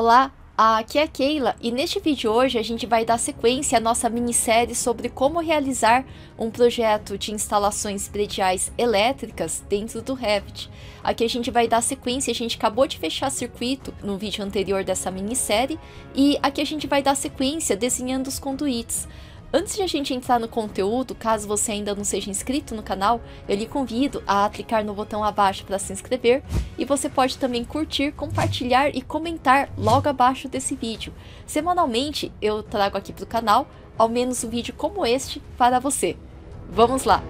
Olá, aqui é a Keila e neste vídeo de hoje a gente vai dar sequência à nossa minissérie sobre como realizar um projeto de instalações prediais elétricas dentro do Revit. Aqui a gente vai dar sequência, a gente acabou de fechar circuito no vídeo anterior dessa minissérie e aqui a gente vai dar sequência desenhando os conduítes. Antes de a gente entrar no conteúdo, caso você ainda não seja inscrito no canal, eu lhe convido a clicar no botão abaixo para se inscrever e você pode também curtir, compartilhar e comentar logo abaixo desse vídeo. Semanalmente eu trago aqui para o canal ao menos um vídeo como este para você. Vamos lá!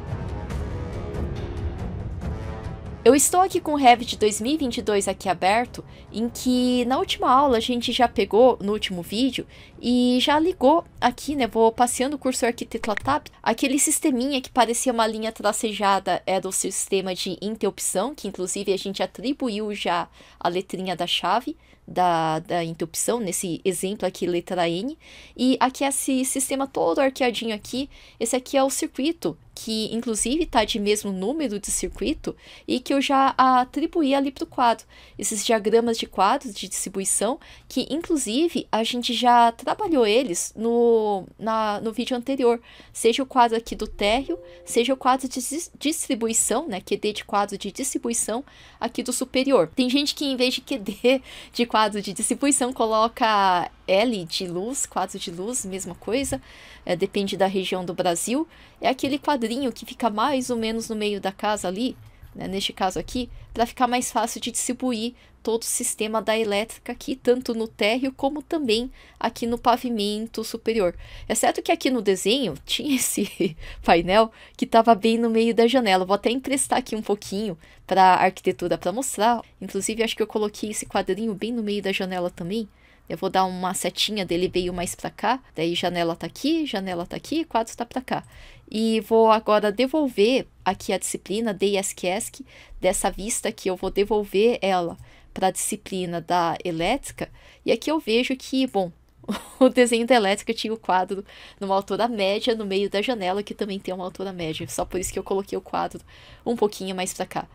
Eu estou aqui com o Revit 2022 aqui aberto, em que na última aula a gente já pegou, no último vídeo, e já ligou aqui, né? Vou passeando o cursor aqui tab Aquele sisteminha que parecia uma linha tracejada era é, o sistema de interrupção, que inclusive a gente atribuiu já a letrinha da chave da, da interrupção, nesse exemplo aqui, letra N. E aqui é esse sistema todo arqueadinho aqui, esse aqui é o circuito, que inclusive está de mesmo número de circuito e que eu já atribuí ali para o quadro. Esses diagramas de quadros de distribuição, que inclusive a gente já trabalhou eles no, na, no vídeo anterior, seja o quadro aqui do térreo, seja o quadro de distribuição, né, QD de quadro de distribuição aqui do superior. Tem gente que em vez de QD de quadro de distribuição coloca L de luz, quadro de luz, mesma coisa, é, depende da região do Brasil. É aquele quadrinho que fica mais ou menos no meio da casa ali, né, neste caso aqui, para ficar mais fácil de distribuir todo o sistema da elétrica aqui, tanto no térreo como também aqui no pavimento superior. Exceto é que aqui no desenho tinha esse painel que estava bem no meio da janela. Vou até emprestar aqui um pouquinho para a arquitetura para mostrar. Inclusive, acho que eu coloquei esse quadrinho bem no meio da janela também, eu vou dar uma setinha dele veio mais para cá, daí janela tá aqui, janela tá aqui, quadro tá para cá. E vou agora devolver aqui a disciplina DISQESC, dessa vista que eu vou devolver ela para a disciplina da elétrica, e aqui eu vejo que, bom, o desenho da elétrica tinha o quadro numa altura média no meio da janela, que também tem uma altura média, só por isso que eu coloquei o quadro um pouquinho mais para cá.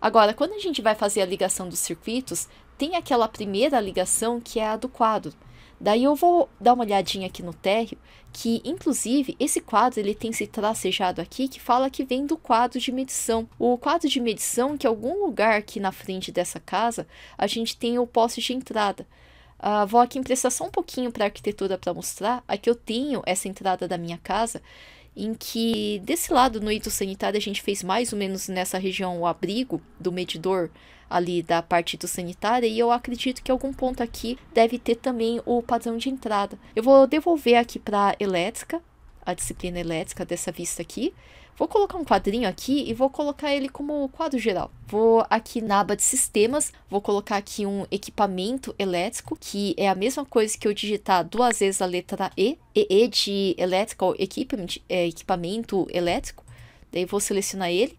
Agora, quando a gente vai fazer a ligação dos circuitos, tem aquela primeira ligação que é a do quadro. Daí eu vou dar uma olhadinha aqui no térreo, que inclusive esse quadro ele tem se tracejado aqui que fala que vem do quadro de medição. O quadro de medição que é algum lugar aqui na frente dessa casa a gente tem o poste de entrada. Uh, vou aqui emprestar só um pouquinho para a arquitetura para mostrar. Aqui eu tenho essa entrada da minha casa, em que desse lado no hito sanitário a gente fez mais ou menos nessa região o abrigo do medidor ali da parte do sanitário e eu acredito que algum ponto aqui deve ter também o padrão de entrada. Eu vou devolver aqui para elétrica, a disciplina elétrica dessa vista aqui. Vou colocar um quadrinho aqui e vou colocar ele como quadro geral. Vou aqui na aba de sistemas, vou colocar aqui um equipamento elétrico, que é a mesma coisa que eu digitar duas vezes a letra E, EE de Electrical Equipment, é, equipamento elétrico. Daí vou selecionar ele,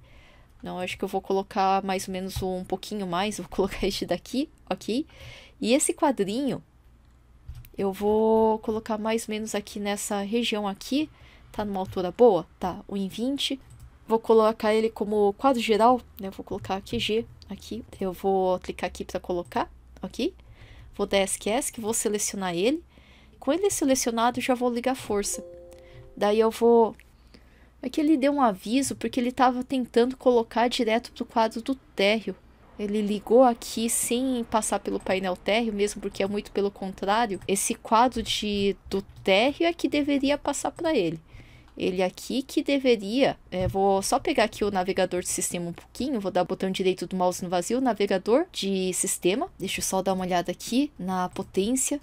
então, acho que eu vou colocar mais ou menos um pouquinho mais. Vou colocar este daqui, ok? E esse quadrinho, eu vou colocar mais ou menos aqui nessa região aqui. Tá numa altura boa? Tá, 1,20. Vou colocar ele como quadro geral, né? Vou colocar aqui G, aqui. Eu vou clicar aqui para colocar, ok? Vou dar ESC, vou selecionar ele. Com ele selecionado, já vou ligar a força. Daí eu vou é que ele deu um aviso porque ele estava tentando colocar direto pro quadro do térreo. Ele ligou aqui sem passar pelo painel térreo, mesmo porque é muito pelo contrário. Esse quadro de, do térreo é que deveria passar para ele. Ele aqui que deveria... É, vou só pegar aqui o navegador de sistema um pouquinho. Vou dar o botão direito do mouse no vazio. Navegador de sistema. Deixa eu só dar uma olhada aqui na potência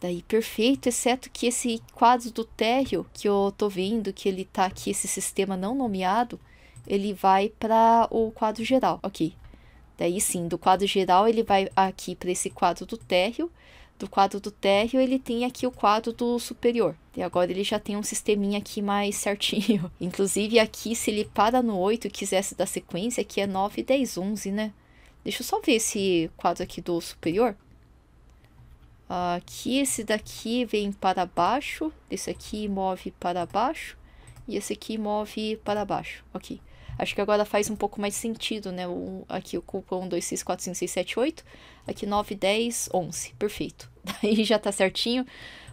daí perfeito, exceto que esse quadro do térreo que eu tô vendo, que ele tá aqui, esse sistema não nomeado, ele vai para o quadro geral, ok. Daí sim, do quadro geral ele vai aqui para esse quadro do térreo, do quadro do térreo ele tem aqui o quadro do superior. E agora ele já tem um sisteminha aqui mais certinho. Inclusive aqui, se ele para no 8 e quisesse dar sequência, aqui é 9, 10, 11, né? Deixa eu só ver esse quadro aqui do superior aqui ah, esse daqui vem para baixo, esse aqui move para baixo e esse aqui move para baixo, ok. Acho que agora faz um pouco mais sentido, né? O, aqui ocupa 1, 2, 6, 4, 5, 6, 7, 8. Aqui 9, 10, 11. Perfeito. Daí já tá certinho.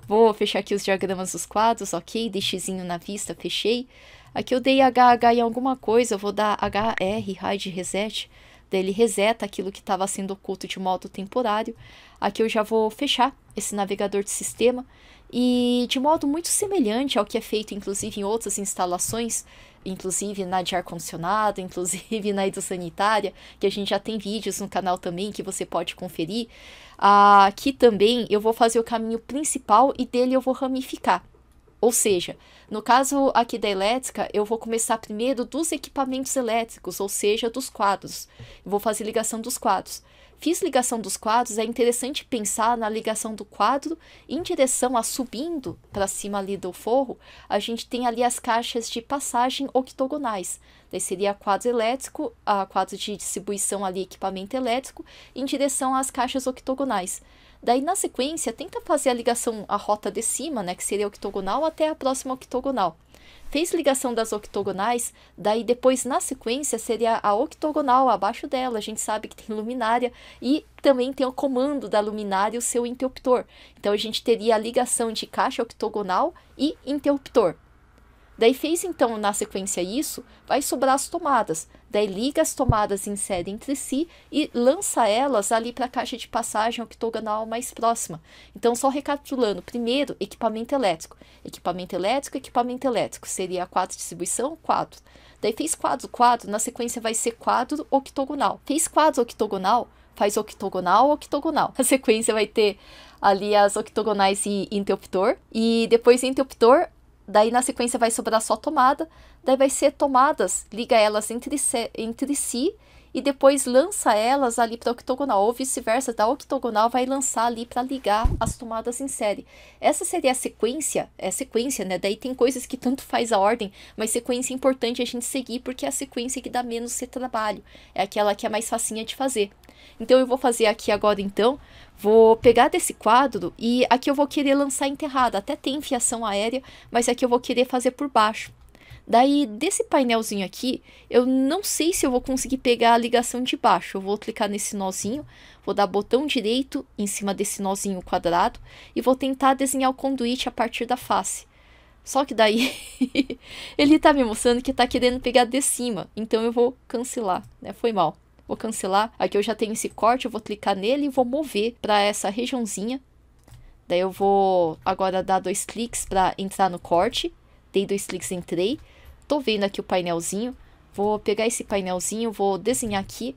Vou fechar aqui os diagramas dos quadros, ok? Dei na vista, fechei. Aqui eu dei HH em alguma coisa, eu vou dar HR, hide, reset. Daí ele reseta aquilo que estava sendo oculto de modo temporário. Aqui eu já vou fechar esse navegador de sistema e de modo muito semelhante ao que é feito inclusive em outras instalações, inclusive na de ar-condicionado, inclusive na hidrossanitária, que a gente já tem vídeos no canal também que você pode conferir. Aqui também eu vou fazer o caminho principal e dele eu vou ramificar. Ou seja, no caso aqui da elétrica, eu vou começar primeiro dos equipamentos elétricos, ou seja, dos quadros. Eu vou fazer ligação dos quadros. Fiz ligação dos quadros, é interessante pensar na ligação do quadro em direção a subindo para cima ali do forro, a gente tem ali as caixas de passagem octogonais. Daí seria quadro elétrico, a quadro de distribuição ali, equipamento elétrico, em direção às caixas octogonais. Daí, na sequência, tenta fazer a ligação à rota de cima, né, que seria octogonal, até a próxima octogonal. Fez ligação das octogonais, daí depois, na sequência, seria a octogonal abaixo dela. A gente sabe que tem luminária e também tem o comando da luminária e o seu interruptor. Então, a gente teria a ligação de caixa octogonal e interruptor. Daí fez então na sequência isso, vai sobrar as tomadas. Daí liga as tomadas em série entre si e lança elas ali para a caixa de passagem octogonal mais próxima. Então só recapitulando, primeiro equipamento elétrico, equipamento elétrico, equipamento elétrico, seria quadro distribuição, quadro. Daí fez quadro, quadro, na sequência vai ser quadro octogonal. Fez quadro octogonal, faz octogonal, octogonal. A sequência vai ter ali as octogonais e interruptor e depois interruptor daí na sequência vai sobrar só tomada, daí vai ser tomadas, liga elas entre, si, entre si e depois lança elas ali para octogonal, ou vice-versa, da octogonal vai lançar ali para ligar as tomadas em série. Essa seria a sequência, é sequência, né? Daí tem coisas que tanto faz a ordem, mas sequência é importante a gente seguir porque é a sequência que dá menos trabalho, é aquela que é mais facinha de fazer. Então eu vou fazer aqui agora então, vou pegar desse quadro e aqui eu vou querer lançar enterrada, até tem fiação aérea, mas aqui eu vou querer fazer por baixo. Daí, desse painelzinho aqui, eu não sei se eu vou conseguir pegar a ligação de baixo. Eu vou clicar nesse nozinho, vou dar botão direito em cima desse nozinho quadrado e vou tentar desenhar o conduíte a partir da face. Só que daí ele tá me mostrando que tá querendo pegar de cima, então eu vou cancelar, né? Foi mal vou cancelar. Aqui eu já tenho esse corte, eu vou clicar nele e vou mover para essa regiãozinha. Daí eu vou agora dar dois cliques para entrar no corte. Dei dois cliques, entrei. Tô vendo aqui o painelzinho. Vou pegar esse painelzinho, vou desenhar aqui.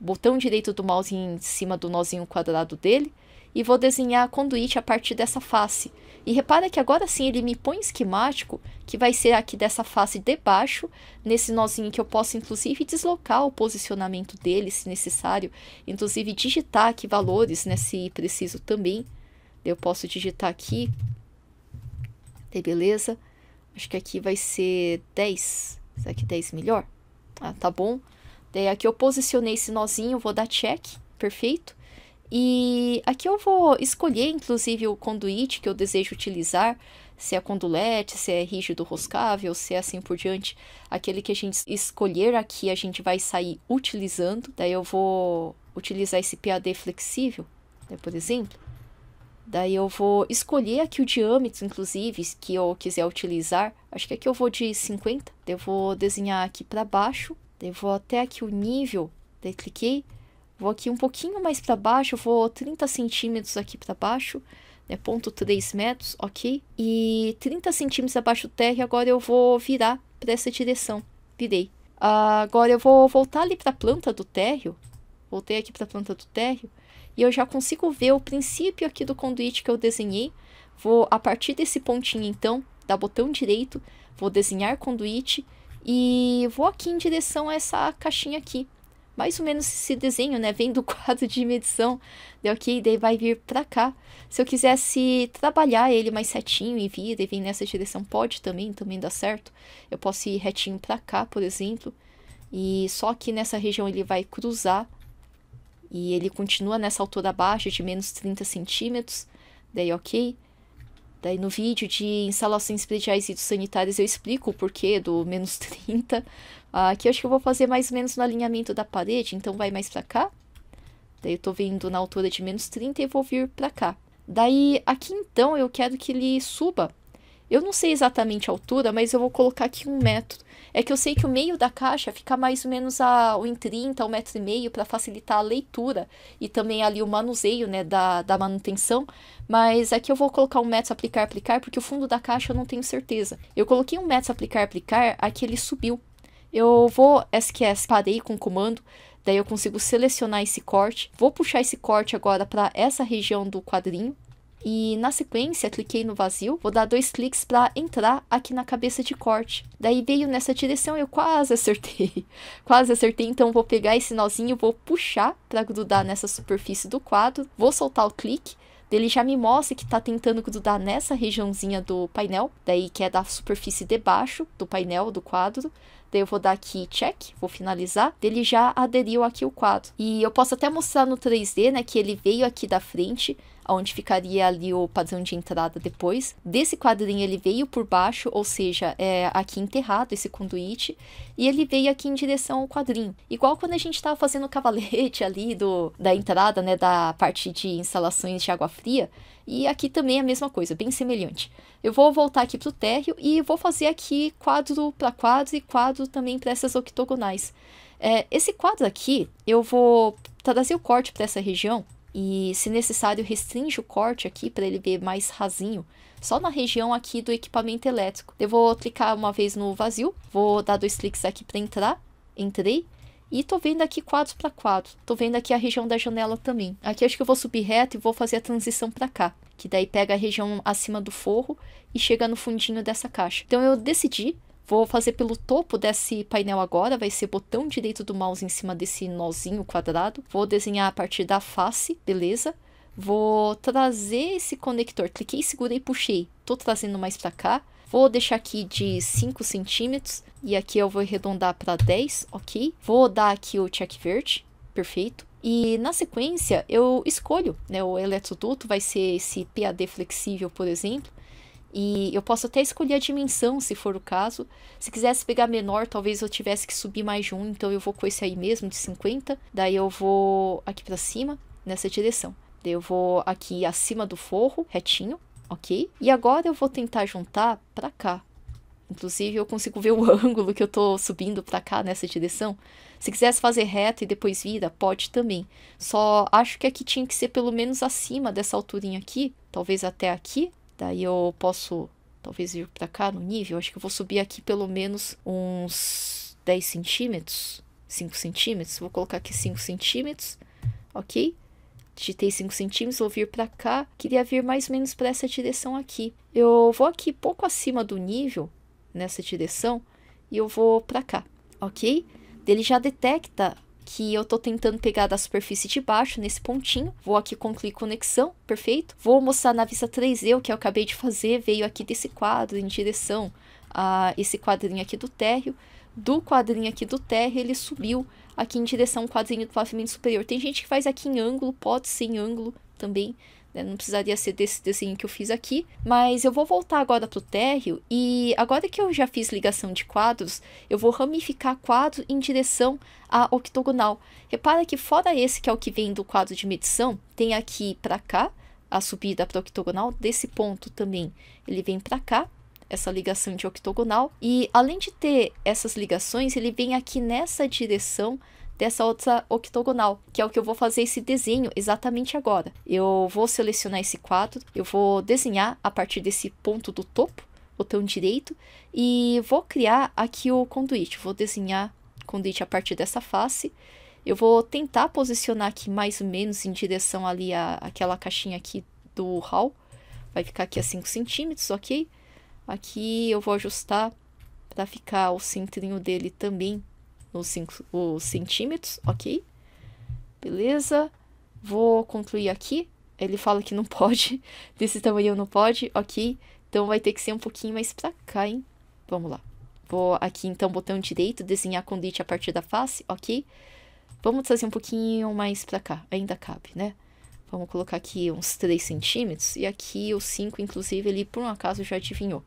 Botão direito do mouse em cima do nozinho quadrado dele. E vou desenhar a conduíte a partir dessa face. E repara que agora sim ele me põe esquemático, que vai ser aqui dessa face de baixo, nesse nozinho que eu posso inclusive deslocar o posicionamento dele, se necessário, inclusive digitar aqui valores, né, se preciso também. Eu posso digitar aqui, de tá, beleza, acho que aqui vai ser 10, será que 10 melhor? Ah, tá bom. Daí aqui eu posicionei esse nozinho, vou dar check, perfeito. E aqui eu vou escolher, inclusive, o conduíte que eu desejo utilizar, se é condulete, se é rígido roscável, se é assim por diante. Aquele que a gente escolher aqui, a gente vai sair utilizando. Daí eu vou utilizar esse PAD flexível, né, por exemplo. Daí eu vou escolher aqui o diâmetro, inclusive, que eu quiser utilizar. Acho que aqui eu vou de 50. Eu vou desenhar aqui para baixo. Eu vou até aqui o nível. Daí cliquei. Vou aqui um pouquinho mais para baixo, vou 30 centímetros aqui para baixo, né? Ponto 3 metros, ok? E 30 centímetros abaixo do terra, agora eu vou virar para essa direção. Virei. Uh, agora eu vou voltar ali para a planta do térreo. Voltei aqui para a planta do térreo. E eu já consigo ver o princípio aqui do conduíte que eu desenhei. Vou, a partir desse pontinho, então, dar botão direito, vou desenhar conduíte e vou aqui em direção a essa caixinha aqui mais ou menos esse desenho, né? Vem do quadro de medição ok, daí vai vir pra cá. Se eu quisesse trabalhar ele mais retinho e vir e vir nessa direção, pode também, também dá certo. Eu posso ir retinho pra cá, por exemplo. E só que nessa região ele vai cruzar. E ele continua nessa altura baixa de menos 30 centímetros. Daí ok. Daí no vídeo de instalações prediais e sanitárias eu explico o porquê do menos 30, Aqui eu acho que eu vou fazer mais ou menos no alinhamento da parede, então vai mais pra cá. Daí eu tô vendo na altura de menos 30 e vou vir pra cá. Daí aqui então eu quero que ele suba. Eu não sei exatamente a altura, mas eu vou colocar aqui um metro. É que eu sei que o meio da caixa fica mais ou menos a 1,30, 1,5 metro e meio para facilitar a leitura e também ali o manuseio, né, da, da manutenção. Mas aqui eu vou colocar um metro aplicar, aplicar, porque o fundo da caixa eu não tenho certeza. Eu coloquei um metro aplicar, aplicar, aqui ele subiu. Eu vou SQS, parei com o comando, daí eu consigo selecionar esse corte. Vou puxar esse corte agora para essa região do quadrinho. E na sequência, cliquei no vazio, vou dar dois cliques para entrar aqui na cabeça de corte. Daí veio nessa direção, eu quase acertei. quase acertei, então vou pegar esse nozinho, vou puxar para grudar nessa superfície do quadro, vou soltar o clique ele já me mostra que está tentando grudar nessa regiãozinha do painel, daí que é da superfície de baixo do painel, do quadro. Daí eu vou dar aqui check, vou finalizar. Ele já aderiu aqui o quadro. E eu posso até mostrar no 3D, né, que ele veio aqui da frente, onde ficaria ali o padrão de entrada depois. Desse quadrinho ele veio por baixo, ou seja, é aqui enterrado esse conduíte, e ele veio aqui em direção ao quadrinho. Igual quando a gente estava fazendo o cavalete ali do, da entrada, né, da parte de instalações de água fria, e aqui também é a mesma coisa, bem semelhante. Eu vou voltar aqui para o térreo e vou fazer aqui quadro para quadro e quadro também para essas octogonais. É, esse quadro aqui, eu vou trazer o corte para essa região e, se necessário, restringe o corte aqui para ele ver mais rasinho, só na região aqui do equipamento elétrico. Eu vou clicar uma vez no vazio, vou dar dois cliques aqui para entrar, entrei, e tô vendo aqui quadro para quadro, tô vendo aqui a região da janela também. Aqui acho que eu vou subir reto e vou fazer a transição para cá, que daí pega a região acima do forro e chega no fundinho dessa caixa. Então eu decidi Vou fazer pelo topo desse painel agora, vai ser botão direito do mouse em cima desse nozinho quadrado. Vou desenhar a partir da face, beleza? Vou trazer esse conector, cliquei, segurei, puxei. Tô trazendo mais para cá. Vou deixar aqui de 5 centímetros e aqui eu vou arredondar para 10, ok? Vou dar aqui o check verde, perfeito. E na sequência eu escolho, né? O eletroduto vai ser esse PAD flexível, por exemplo. E eu posso até escolher a dimensão, se for o caso. Se quisesse pegar menor, talvez eu tivesse que subir mais de um, então eu vou com esse aí mesmo, de 50. Daí eu vou aqui para cima, nessa direção. Daí eu vou aqui acima do forro, retinho, ok? E agora eu vou tentar juntar para cá. Inclusive, eu consigo ver o ângulo que eu tô subindo para cá, nessa direção. Se quisesse fazer reto e depois vira, pode também. Só acho que aqui tinha que ser pelo menos acima dessa alturinha aqui, talvez até aqui, Daí eu posso talvez vir para cá no nível. Acho que eu vou subir aqui pelo menos uns 10 centímetros, 5 centímetros. Vou colocar aqui 5 centímetros, ok? Digitei 5 centímetros, vou vir para cá. Queria vir mais ou menos para essa direção aqui. Eu vou aqui pouco acima do nível, nessa direção, e eu vou para cá, ok? Ele já detecta que eu tô tentando pegar da superfície de baixo, nesse pontinho. Vou aqui concluir conexão, perfeito? Vou mostrar na vista 3D o que eu acabei de fazer, veio aqui desse quadro em direção a esse quadrinho aqui do térreo. Do quadrinho aqui do térreo, ele subiu aqui em direção ao quadrinho do pavimento superior. Tem gente que faz aqui em ângulo, pode ser em ângulo também, né? Não precisaria ser desse desenho que eu fiz aqui. Mas eu vou voltar agora para o térreo e agora que eu já fiz ligação de quadros, eu vou ramificar quadro em direção à octogonal. Repara que fora esse que é o que vem do quadro de medição, tem aqui para cá a subida para octogonal desse ponto também. Ele vem para cá essa ligação de octogonal e além de ter essas ligações, ele vem aqui nessa direção dessa outra octogonal, que é o que eu vou fazer esse desenho exatamente agora. Eu vou selecionar esse quadro, eu vou desenhar a partir desse ponto do topo, botão direito, e vou criar aqui o conduíte. Vou desenhar conduíte a partir dessa face. Eu vou tentar posicionar aqui mais ou menos em direção ali a aquela caixinha aqui do hall. Vai ficar aqui a 5 centímetros, ok? Aqui eu vou ajustar para ficar o centrinho dele também os, cinco, os centímetros, ok? Beleza. Vou concluir aqui. Ele fala que não pode, desse tamanho não pode, ok? Então vai ter que ser um pouquinho mais pra cá, hein? Vamos lá. Vou aqui então, botão direito, desenhar condite a partir da face, ok? Vamos trazer um pouquinho mais pra cá, ainda cabe, né? Vamos colocar aqui uns 3 centímetros, e aqui o 5, inclusive, ele por um acaso já adivinhou.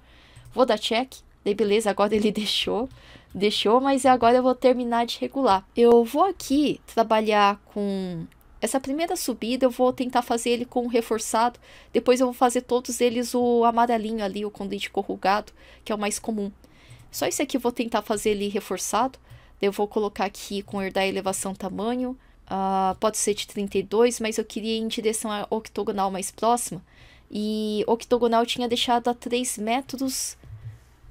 Vou dar check, daí beleza, agora ele deixou, deixou, mas agora eu vou terminar de regular. Eu vou aqui trabalhar com essa primeira subida eu vou tentar fazer ele com o reforçado, depois eu vou fazer todos eles o amarelinho ali, o condente corrugado, que é o mais comum. Só esse aqui eu vou tentar fazer ele reforçado, eu vou colocar aqui com herdar elevação tamanho, uh, pode ser de 32, mas eu queria ir em direção à octogonal mais próxima, e octogonal tinha deixado a 3 metros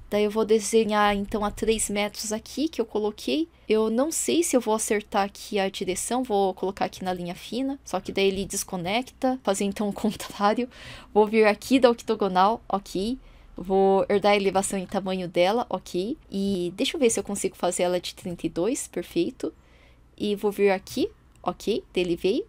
Daí eu vou desenhar então a 3 metros aqui que eu coloquei. Eu não sei se eu vou acertar aqui a direção, vou colocar aqui na linha fina, só que daí ele desconecta, fazer então o contrário. Vou vir aqui da octogonal, ok. Vou herdar a elevação em tamanho dela, ok. E deixa eu ver se eu consigo fazer ela de 32, perfeito. E vou vir aqui, ok, dele veio.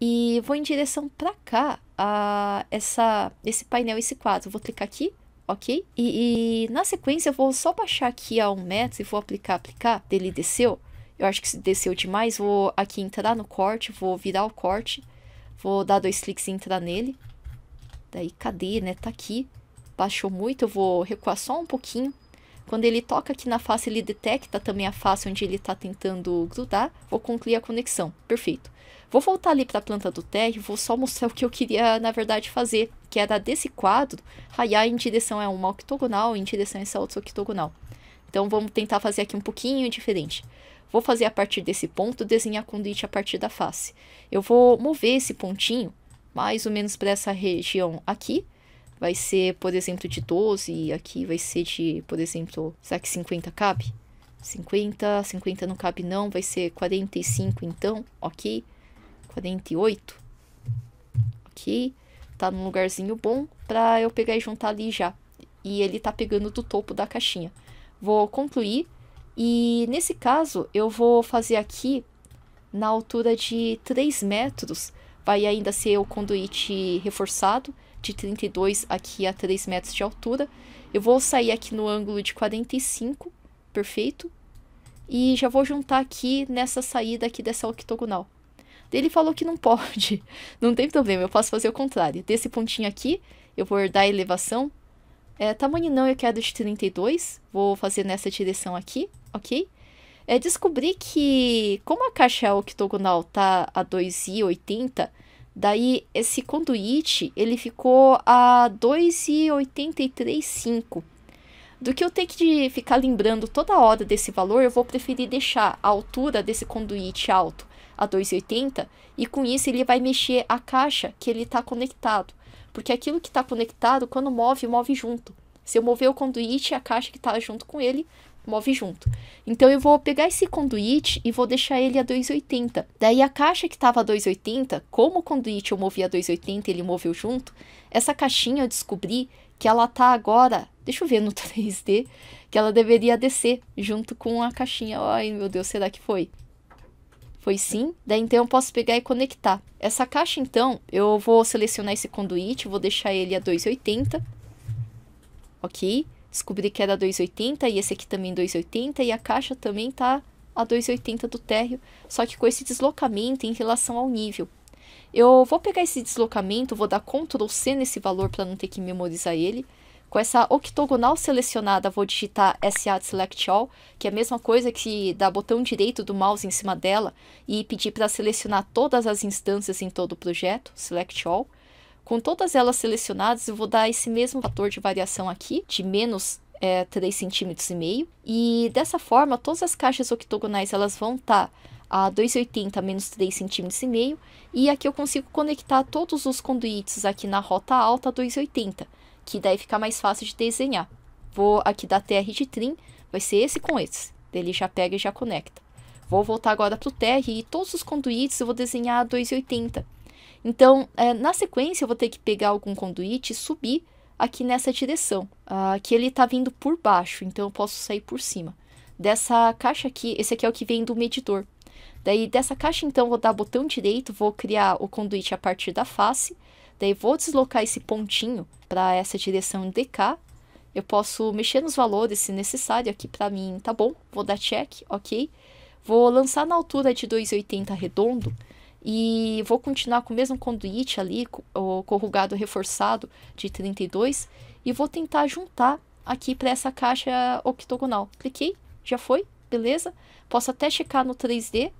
E vou em direção para cá, a essa, esse painel, esse quadro. Vou clicar aqui, ok? E, e, na sequência eu vou só baixar aqui a um metro e vou aplicar, aplicar, dele desceu. Eu acho que se desceu demais, vou aqui entrar no corte, vou virar o corte, vou dar dois cliques e entrar nele. Daí, cadê, né? Tá aqui. Baixou muito, eu vou recuar só um pouquinho. Quando ele toca aqui na face, ele detecta também a face onde ele está tentando grudar. Vou concluir a conexão. Perfeito. Vou voltar ali para a planta do térreo, vou só mostrar o que eu queria, na verdade, fazer, que era desse quadro, raiar em direção a uma octogonal, em direção a essa outra octogonal. Então, vamos tentar fazer aqui um pouquinho diferente. Vou fazer a partir desse ponto, desenhar conduíte a partir da face. Eu vou mover esse pontinho, mais ou menos para essa região aqui, vai ser, por exemplo, de 12, e aqui vai ser de, por exemplo, será que 50 cabe? 50, 50 não cabe não, vai ser 45 então, ok? 48. Ok? Tá num lugarzinho bom pra eu pegar e juntar ali já. E ele tá pegando do topo da caixinha. Vou concluir. E nesse caso, eu vou fazer aqui na altura de 3 metros. Vai ainda ser o conduíte reforçado, de 32 aqui a 3 metros de altura. Eu vou sair aqui no ângulo de 45, perfeito? E já vou juntar aqui nessa saída aqui dessa octogonal. Ele falou que não pode. Não tem problema, eu posso fazer o contrário. Desse pontinho aqui, eu vou dar a elevação. É, tamanho não, eu quero de 32. Vou fazer nessa direção aqui, ok? É, descobri que, como a caixa octogonal tá a 2,80, daí esse conduíte, ele ficou a 2,835. Do que eu ter que ficar lembrando toda hora desse valor, eu vou preferir deixar a altura desse conduíte alto a 2,80 e com isso ele vai mexer a caixa que ele está conectado. Porque aquilo que está conectado, quando move, move junto. Se eu mover o conduíte, a caixa que está junto com ele move junto. Então eu vou pegar esse conduíte e vou deixar ele a 2,80. Daí a caixa que estava a 2,80, como o conduíte eu movi a 2,80 ele moveu junto, essa caixinha eu descobri que ela tá agora, deixa eu ver no 3D, que ela deveria descer junto com a caixinha. Ai, meu Deus, será que foi? Foi sim. Daí então eu posso pegar e conectar. Essa caixa então, eu vou selecionar esse conduíte, vou deixar ele a 280. OK? Descobri que era 280 e esse aqui também 280 e a caixa também tá a 280 do térreo, só que com esse deslocamento em relação ao nível. Eu vou pegar esse deslocamento, vou dar Ctrl C nesse valor para não ter que memorizar ele. Com essa octogonal selecionada, vou digitar SA Select All, que é a mesma coisa que dar botão direito do mouse em cima dela e pedir para selecionar todas as instâncias em todo o projeto, Select All. Com todas elas selecionadas, eu vou dar esse mesmo fator de variação aqui, de menos é, 3 cm e meio. E dessa forma, todas as caixas octogonais elas vão estar tá a 2,80 menos 3,5 cm e meio. E aqui eu consigo conectar todos os conduítes aqui na rota alta a 2,80 que daí fica mais fácil de desenhar. Vou aqui da TR de trim, vai ser esse com esse. Ele já pega e já conecta. Vou voltar agora para o TR e todos os conduítes eu vou desenhar 2,80. Então, é, na sequência, eu vou ter que pegar algum conduíte e subir aqui nessa direção, Aqui que ele está vindo por baixo, então eu posso sair por cima. Dessa caixa aqui, esse aqui é o que vem do medidor. Daí, dessa caixa, então, vou dar botão direito, vou criar o conduíte a partir da face Daí vou deslocar esse pontinho para essa direção de cá. Eu posso mexer nos valores se necessário aqui para mim, tá bom? Vou dar check, ok? Vou lançar na altura de 2,80 redondo e vou continuar com o mesmo conduite ali, o corrugado reforçado de 32 e vou tentar juntar aqui para essa caixa octogonal. Cliquei, já foi, beleza? Posso até checar no 3D.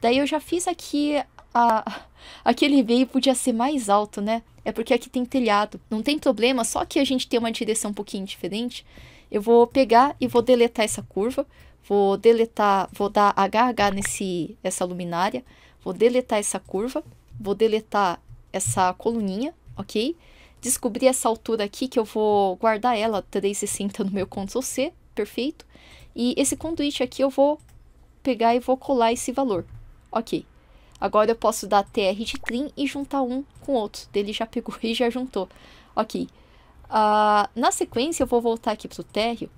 Daí eu já fiz aqui a, aquele veio podia ser mais alto, né? É porque aqui tem telhado. Não tem problema, só que a gente tem uma direção um pouquinho diferente. Eu vou pegar e vou deletar essa curva. Vou deletar, vou dar HH nesse, essa luminária. Vou deletar essa curva. Vou deletar essa coluninha, ok? Descobri essa altura aqui que eu vou guardar ela 360 no meu Ctrl C, perfeito. E esse conduíte aqui eu vou pegar e vou colar esse valor, ok? Agora eu posso dar TR de trim e juntar um com o outro. Dele já pegou e já juntou. Ok. Uh, na sequência, eu vou voltar aqui pro térreo.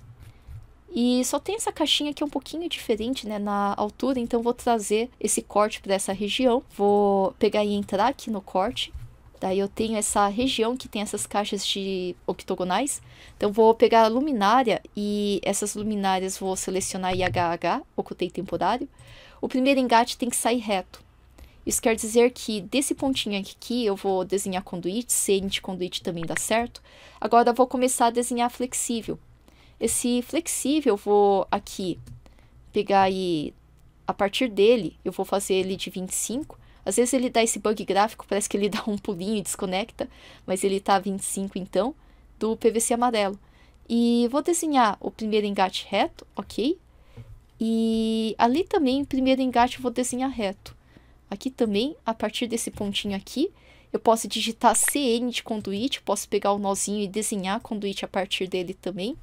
E só tem essa caixinha que é um pouquinho diferente, né, na altura, então vou trazer esse corte para essa região. Vou pegar e entrar aqui no corte. Daí eu tenho essa região que tem essas caixas de octogonais. Então vou pegar a luminária e essas luminárias vou selecionar IHH, ocultei temporário. O primeiro engate tem que sair reto. Isso quer dizer que desse pontinho aqui eu vou desenhar conduíte, se conduíte também dá certo. Agora eu vou começar a desenhar flexível. Esse flexível eu vou aqui pegar e a partir dele eu vou fazer ele de 25. Às vezes ele dá esse bug gráfico, parece que ele dá um pulinho e desconecta, mas ele tá 25 então, do PVC amarelo. E vou desenhar o primeiro engate reto, ok? E ali também, o primeiro engate, eu vou desenhar reto. Aqui também, a partir desse pontinho aqui, eu posso digitar CN de conduíte, posso pegar o nozinho e desenhar conduíte a partir dele também.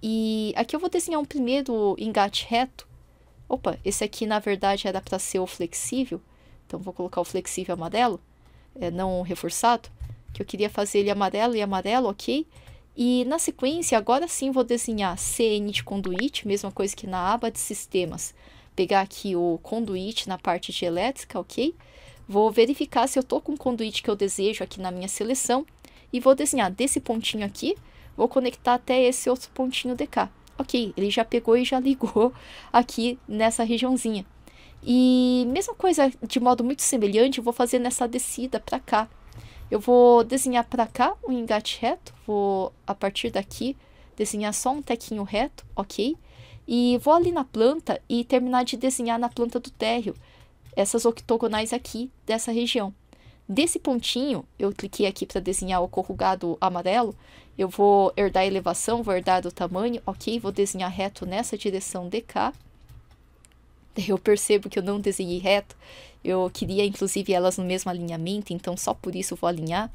E aqui eu vou desenhar um primeiro engate reto. Opa, esse aqui na verdade era para ser o flexível, então vou colocar o flexível amarelo, é, não reforçado, que eu queria fazer ele amarelo e amarelo, ok? E na sequência, agora sim vou desenhar CN de conduíte, mesma coisa que na aba de sistemas pegar aqui o conduíte na parte de elétrica, ok? Vou verificar se eu estou com o conduíte que eu desejo aqui na minha seleção e vou desenhar desse pontinho aqui, vou conectar até esse outro pontinho de cá. Ok, ele já pegou e já ligou aqui nessa regiãozinha. E mesma coisa, de modo muito semelhante, eu vou fazer nessa descida para cá. Eu vou desenhar para cá um engate reto, vou a partir daqui desenhar só um tequinho reto, ok? E vou ali na planta e terminar de desenhar na planta do térreo essas octogonais aqui dessa região. Desse pontinho, eu cliquei aqui para desenhar o corrugado amarelo, eu vou herdar a elevação, vou herdar o tamanho, ok? Vou desenhar reto nessa direção de cá. Eu percebo que eu não desenhei reto, eu queria inclusive elas no mesmo alinhamento, então só por isso vou alinhar.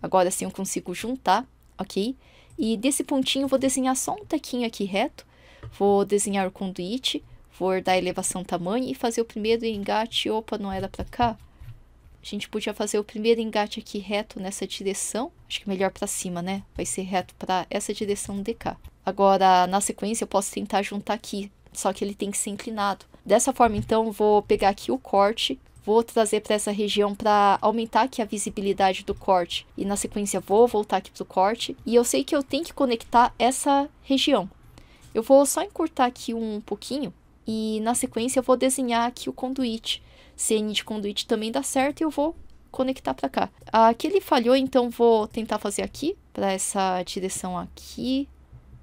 Agora sim eu consigo juntar, ok? E desse pontinho vou desenhar só um tequinho aqui reto, Vou desenhar o conduíte, vou dar elevação tamanho e fazer o primeiro engate. Opa, não era para cá? A gente podia fazer o primeiro engate aqui reto nessa direção. Acho que melhor para cima, né? Vai ser reto para essa direção de cá. Agora, na sequência, eu posso tentar juntar aqui, só que ele tem que ser inclinado. Dessa forma, então, vou pegar aqui o corte, vou trazer para essa região para aumentar aqui a visibilidade do corte. E na sequência, vou voltar aqui para o corte. E eu sei que eu tenho que conectar essa região. Eu vou só encurtar aqui um pouquinho e na sequência eu vou desenhar aqui o conduíte. CN de conduíte também dá certo eu vou conectar para cá. Aqui ele falhou, então vou tentar fazer aqui, para essa direção aqui,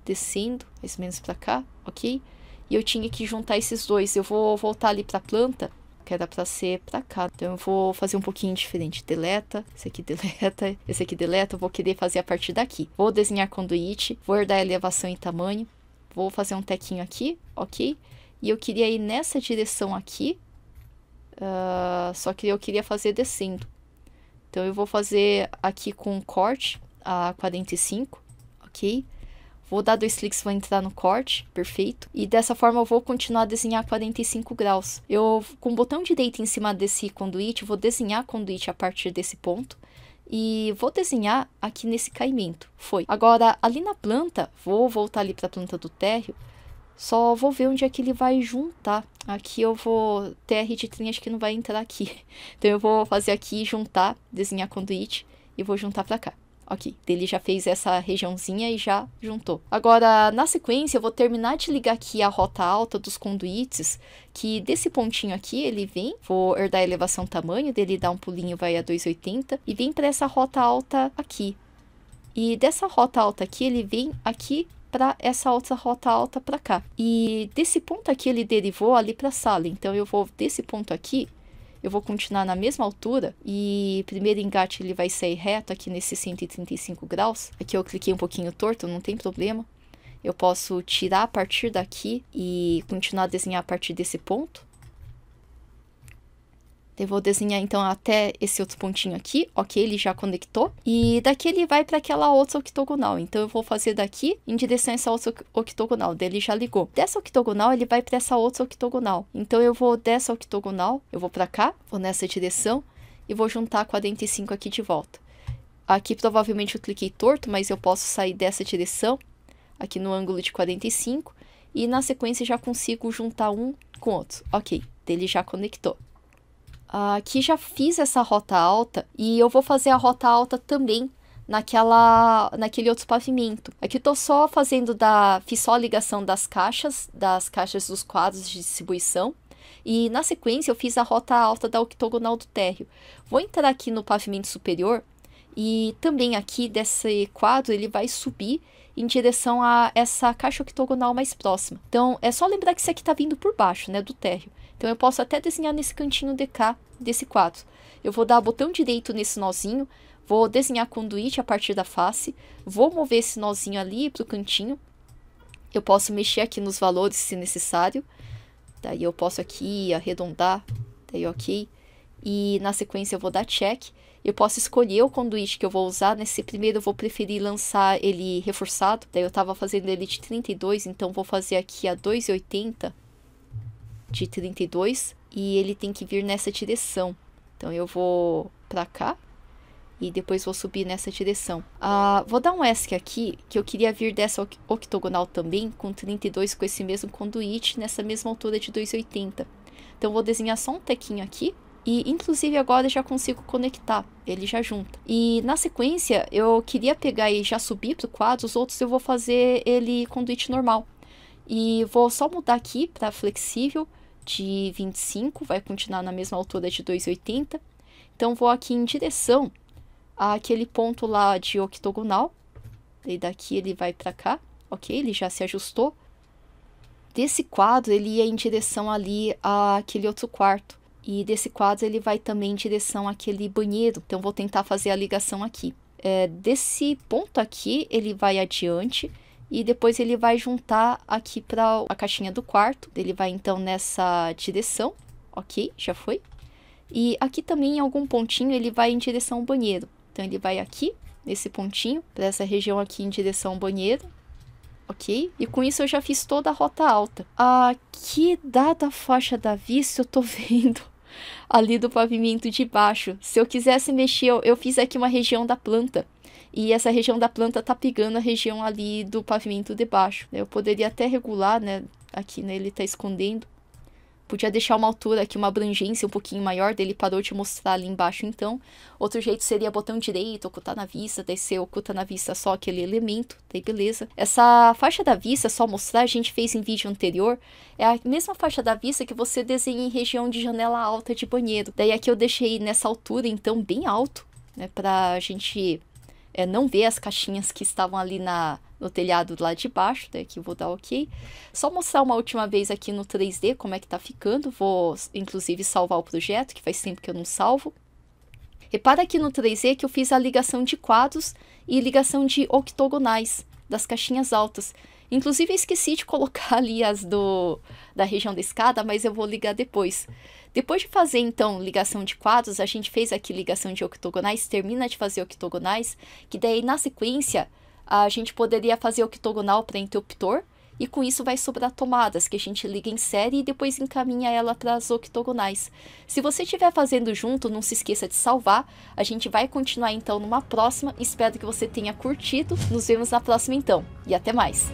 descendo, mais ou menos para cá, ok? E eu tinha que juntar esses dois. Eu vou voltar ali para a planta, que era para ser para cá. Então eu vou fazer um pouquinho diferente. Deleta, esse aqui deleta, esse aqui deleta. Eu vou querer fazer a partir daqui. Vou desenhar conduíte, vou herdar elevação e tamanho vou fazer um tequinho aqui, ok? E eu queria ir nessa direção aqui, uh, só que eu queria fazer descendo. Então, eu vou fazer aqui com um corte a 45, ok? Vou dar dois cliques, vou entrar no corte, perfeito. E dessa forma eu vou continuar a desenhar 45 graus. Eu, com o botão direito em cima desse conduíte, vou desenhar conduíte a partir desse ponto e vou desenhar aqui nesse caimento. Foi. Agora, ali na planta, vou voltar ali para a planta do térreo, só vou ver onde é que ele vai juntar. Aqui eu vou... TR de trem acho que não vai entrar aqui. Então eu vou fazer aqui, juntar, desenhar conduíte e vou juntar para cá. Ok, ele já fez essa regiãozinha e já juntou. Agora, na sequência, eu vou terminar de ligar aqui a rota alta dos conduítes, que desse pontinho aqui ele vem, vou herdar a elevação tamanho dele, dá um pulinho, vai a 2,80 e vem para essa rota alta aqui. E dessa rota alta aqui, ele vem aqui para essa outra rota alta para cá. E desse ponto aqui ele derivou ali para a sala, então eu vou desse ponto aqui eu vou continuar na mesma altura e primeiro engate ele vai sair reto aqui nesse 135 graus. Aqui eu cliquei um pouquinho torto, não tem problema. Eu posso tirar a partir daqui e continuar a desenhar a partir desse ponto. Eu vou desenhar então até esse outro pontinho aqui, ok? Ele já conectou. E daqui ele vai para aquela outra octogonal. Então eu vou fazer daqui em direção a essa outra octogonal. Dele já ligou. Dessa octogonal ele vai para essa outra octogonal. Então eu vou dessa octogonal, eu vou para cá, vou nessa direção e vou juntar 45 aqui de volta. Aqui provavelmente eu cliquei torto, mas eu posso sair dessa direção, aqui no ângulo de 45, e na sequência já consigo juntar um com o outro. Ok, dele já conectou. Aqui ah, já fiz essa rota alta e eu vou fazer a rota alta também naquela naquele outro pavimento. Aqui estou só fazendo da fiz só a ligação das caixas, das caixas dos quadros de distribuição. E na sequência eu fiz a rota alta da octogonal do térreo. Vou entrar aqui no pavimento superior e também aqui desse quadro ele vai subir em direção a essa caixa octogonal mais próxima. Então, é só lembrar que isso aqui está vindo por baixo, né, do térreo. Então eu posso até desenhar nesse cantinho de cá desse quadro. Eu vou dar botão direito nesse nozinho, vou desenhar conduíte a partir da face, vou mover esse nozinho ali para o cantinho. Eu posso mexer aqui nos valores se necessário. Daí eu posso aqui arredondar, daí ok. E na sequência eu vou dar check. Eu posso escolher o conduíte que eu vou usar. Nesse primeiro eu vou preferir lançar ele reforçado. Daí eu estava fazendo ele de 32, então vou fazer aqui a 2,80 de 32 e ele tem que vir nessa direção. Então eu vou para cá e depois vou subir nessa direção. Ah, vou dar um ESC aqui, que eu queria vir dessa octogonal também, com 32 com esse mesmo conduíte, nessa mesma altura de 2,80. Então vou desenhar só um tequinho aqui, e inclusive agora já consigo conectar, ele já junta. E na sequência, eu queria pegar e já subir para o quadro, os outros eu vou fazer ele conduíte normal. E vou só mudar aqui para flexível, de 25, vai continuar na mesma altura de 2,80. Então, vou aqui em direção àquele ponto lá de octogonal. E daqui ele vai para cá, ok? Ele já se ajustou. Desse quadro, ele ia em direção ali àquele outro quarto. E desse quadro, ele vai também em direção àquele banheiro. Então, vou tentar fazer a ligação aqui. É, desse ponto aqui, ele vai adiante e depois ele vai juntar aqui para a caixinha do quarto. Ele vai então nessa direção, ok? Já foi. E aqui também em algum pontinho ele vai em direção ao banheiro. Então ele vai aqui nesse pontinho para essa região aqui em direção ao banheiro. Ok? E com isso eu já fiz toda a rota alta. Aqui, dada a faixa da vista, eu tô vendo ali do pavimento de baixo. Se eu quisesse mexer, eu, eu fiz aqui uma região da planta e essa região da planta tá pegando a região ali do pavimento de baixo. Né? Eu poderia até regular, né? Aqui, né? Ele tá escondendo. Podia deixar uma altura aqui, uma abrangência um pouquinho maior, dele parou de mostrar ali embaixo, então. Outro jeito seria botão direito, ocultar na vista, daí você oculta na vista só aquele elemento, daí beleza. Essa faixa da vista, só mostrar, a gente fez em vídeo anterior, é a mesma faixa da vista que você desenha em região de janela alta de banheiro. Daí aqui eu deixei nessa altura, então, bem alto, né, pra gente é, não ver as caixinhas que estavam ali na, no telhado lá de baixo, né, que vou dar ok. Só mostrar uma última vez aqui no 3D como é que tá ficando, vou inclusive salvar o projeto, que faz tempo que eu não salvo. Repara aqui no 3D que eu fiz a ligação de quadros e ligação de octogonais das caixinhas altas. Inclusive, eu esqueci de colocar ali as do, da região da escada, mas eu vou ligar depois. Depois de fazer, então, ligação de quadros, a gente fez aqui ligação de octogonais, termina de fazer octogonais, que daí, na sequência, a gente poderia fazer octogonal para interruptor, e com isso vai sobrar tomadas que a gente liga em série e depois encaminha ela para as octogonais. Se você estiver fazendo junto, não se esqueça de salvar. A gente vai continuar então numa próxima. Espero que você tenha curtido. Nos vemos na próxima então e até mais!